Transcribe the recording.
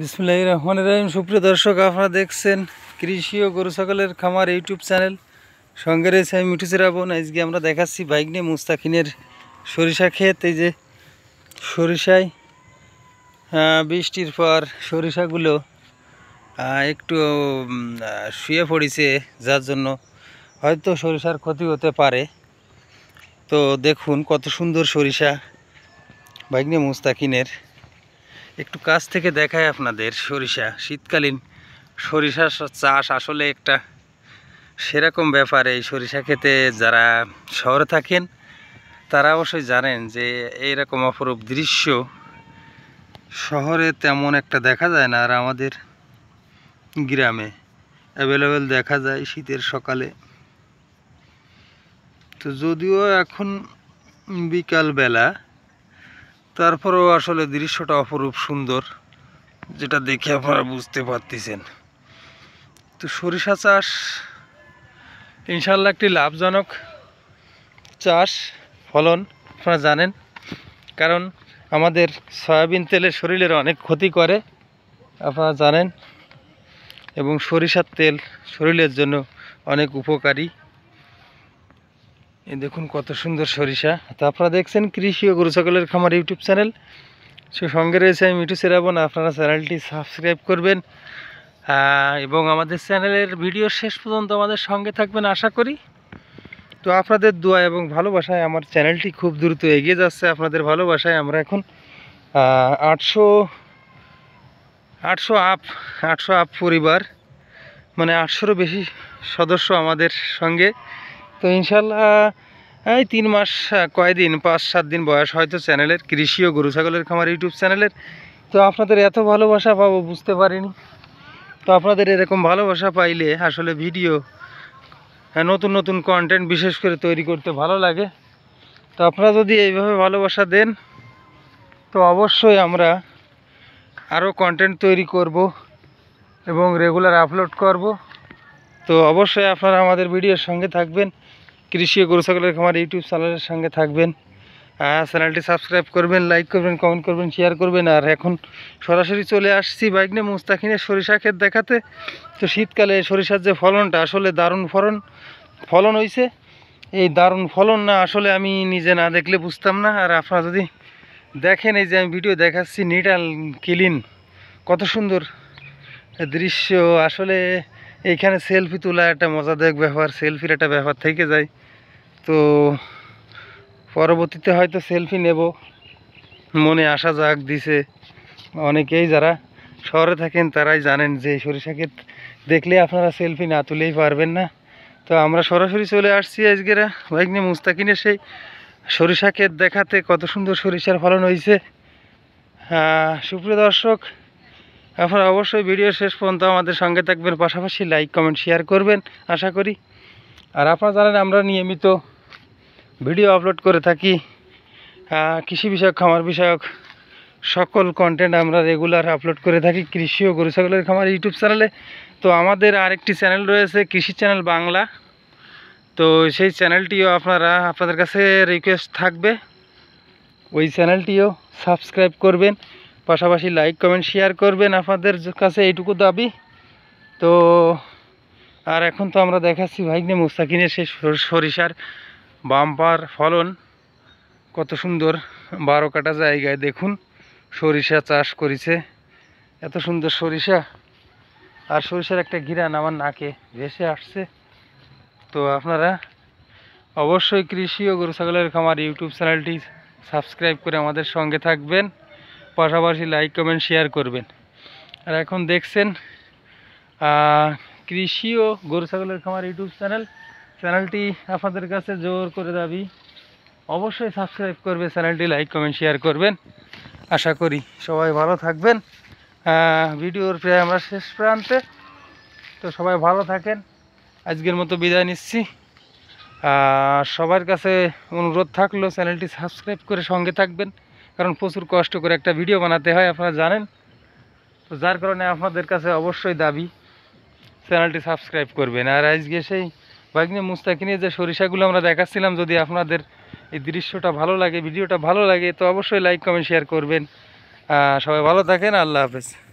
বিসমুল্লাহ রহমান রহিম সুপ্রিয় দর্শক আপনারা দেখছেন কৃষি ও গরু সকলের খামার ইউটিউব চ্যানেল সঙ্গে রয়েছে আমি মিঠুসেরা বোন আজকে আমরা দেখাচ্ছি বাইক নিয়ে মুস্তাকিনের সরিষা ক্ষেত এই যে সরিষায় বৃষ্টির পর সরিষাগুলো একটু শুয়ে পড়েছে যার জন্য হয়তো সরিষার ক্ষতি হতে পারে তো দেখুন কত সুন্দর সরিষা বাইক নিয়ে মুস্তাকিনের একটু কাছ থেকে দেখায় আপনাদের সরিষা শীতকালীন সরিষা চাষ আসলে একটা সেরকম ব্যাপার এই সরিষা খেতে যারা শহরে থাকেন তারা অবশ্যই জানেন যে এইরকম অপরূপ দৃশ্য শহরে তেমন একটা দেখা যায় না আর আমাদের গ্রামে অ্যাভেলেবেল দেখা যায় শীতের সকালে তো যদিও এখন বিকালবেলা তারপরেও আসলে দৃশ্যটা অপরূপ সুন্দর যেটা দেখে আপনারা বুঝতে পারতেছেন তো সরিষা চাষ ইনশাল্লাহ একটি লাভজনক চাষ ফলন আপনারা জানেন কারণ আমাদের সয়াবিন তেলের শরীরের অনেক ক্ষতি করে আপনারা জানেন এবং সরিষার তেল শরীরের জন্য অনেক উপকারী এই দেখুন কত সুন্দর সরিষা তো আপনারা দেখছেন কৃষি ও গরু সকলের খামার ইউটিউব চ্যানেল সে সঙ্গে রয়েছে আমি মিটু সেরাবন আপনারা চ্যানেলটি সাবস্ক্রাইব করবেন এবং আমাদের চ্যানেলের ভিডিও শেষ পর্যন্ত আমাদের সঙ্গে থাকবেন আশা করি তো আপনাদের দোয়া এবং ভালোবাসায় আমার চ্যানেলটি খুব দ্রুত এগিয়ে যাচ্ছে আপনাদের ভালোবাসায় আমরা এখন আটশো আটশো আপ আটশো আপ পরিবার মানে আটশোরও বেশি সদস্য আমাদের সঙ্গে তো ইনশাল্লাহ এই তিন মাস কয়দিন পাঁচ সাত দিন বয়স হয়তো চ্যানেলের কৃষি ও গরু ছাগলের খামার ইউটিউব চ্যানেলের তো আপনাদের এত ভালোবাসা পাবো বুঝতে পারিনি তো আপনাদের এরকম ভালোবাসা পাইলে আসলে ভিডিও হ্যাঁ, নতুন নতুন কন্টেন্ট বিশেষ করে তৈরি করতে ভালো লাগে তো আপনারা যদি এইভাবে ভালোবাসা দেন তো অবশ্যই আমরা আরও কন্টেন্ট তৈরি করব এবং রেগুলার আপলোড করব তো অবশ্যই আপনারা আমাদের ভিডিওর সঙ্গে থাকবেন কৃষি ও গরু ছাগলের খামার ইউটিউব চ্যানেলের সঙ্গে থাকবেন চ্যানেলটি সাবস্ক্রাইব করবেন লাইক করবেন কমেন্ট করবেন শেয়ার করবেন আর এখন সরাসরি চলে আসছি বাইক নিয়ে মুস্তাকিনের সরিষা ক্ষেত দেখাতে তো শীতকালে সরিষার যে ফলনটা আসলে দারুণ ফলন ফলন হয়েছে এই দারুণ ফলন না আসলে আমি নিজে না দেখলে বুঝতাম না আর আপনারা যদি দেখেন এই যে আমি ভিডিও দেখাচ্ছি নিটাল ক্লিন কত সুন্দর দৃশ্য আসলে এইখানে সেলফি তোলা একটা মজাদায়ক ব্যাপার সেলফির একটা ব্যাপার থেকে যায় তো পরবর্তীতে হয়তো সেলফি নেব মনে আসা যাক দিছে অনেকেই যারা শহরে থাকেন তারাই জানেন যে সরিষা ক্ষেত দেখলে আপনারা সেলফি না তুলেই পারবেন না তো আমরা সরাসরি চলে আসছি আজকেরা নিয়ে মুস্তাকিনে সেই সরিষা ক্ষেত দেখাতে কত সুন্দর সরিষার ফলন হয়েছে সুপ্রিয় দর্শক আপনারা অবশ্যই ভিডিও শেষ পর্যন্ত আমাদের সঙ্গে থাকবেন পাশাপাশি লাইক কমেন্ট শেয়ার করবেন আশা করি আর আপনারা জানেন আমরা নিয়মিত ভিডিও আপলোড করে থাকি কৃষি বিষয়ক খামার বিষয়ক সকল কন্টেন্ট আমরা রেগুলার আপলোড করে থাকি কৃষি ও গরু ছাগলের খামার ইউটিউব চ্যানেলে তো আমাদের আরেকটি চ্যানেল রয়েছে কৃষি চ্যানেল বাংলা তো সেই চ্যানেলটিও আপনারা আপনাদের কাছে রিকোয়েস্ট থাকবে ওই চ্যানেলটিও সাবস্ক্রাইব করবেন পাশাপাশি লাইক কমেন্ট শেয়ার করবেন আপনাদের কাছে এইটুকু দাবি তো আর এখন তো আমরা দেখাচ্ছি ভাইগনে মুস্তাকিনের সেই সরিষার বাম্পার ফলন কত সুন্দর বারো কাটা জায়গায় দেখুন সরিষা চাষ করেছে এত সুন্দর সরিষা আর সরিষার একটা ঘিরান আমার নাকে ভেসে আসছে তো আপনারা অবশ্যই কৃষি ও গরু ছাগলের খামার ইউটিউব চ্যানেলটি সাবস্ক্রাইব করে আমাদের সঙ্গে থাকবেন পাশাপাশি লাইক কমেন্ট শেয়ার করবেন আর এখন দেখছেন কৃষি ও গরু ছাগলের খামার ইউটিউব চ্যানেল চ্যানেলটি আপনাদের কাছে জোর করে দাবি অবশ্যই সাবস্ক্রাইব করবে চ্যানেলটি লাইক কমেন্ট শেয়ার করবেন আশা করি সবাই ভালো থাকবেন ভিডিওর প্রায় আমরা শেষ প্রান্তে তো সবাই ভালো থাকেন আজকের মতো বিদায় নিচ্ছি সবার কাছে অনুরোধ থাকলো চ্যানেলটি সাবস্ক্রাইব করে সঙ্গে থাকবেন কারণ প্রচুর কষ্ট করে একটা ভিডিও বানাতে হয় আপনারা জানেন তো যার কারণে আপনাদের কাছে অবশ্যই দাবি চ্যানেলটি সাবস্ক্রাইব করবেন আর আজকে সেই বাগনি মুস্তাকিনে যে সরিষাগুলো আমরা দেখাচ্ছিলাম যদি আপনাদের এই দৃশ্যটা ভালো লাগে ভিডিওটা ভালো লাগে তো অবশ্যই লাইক কমেন্ট শেয়ার করবেন সবাই ভালো থাকেন আল্লাহ হাফেজ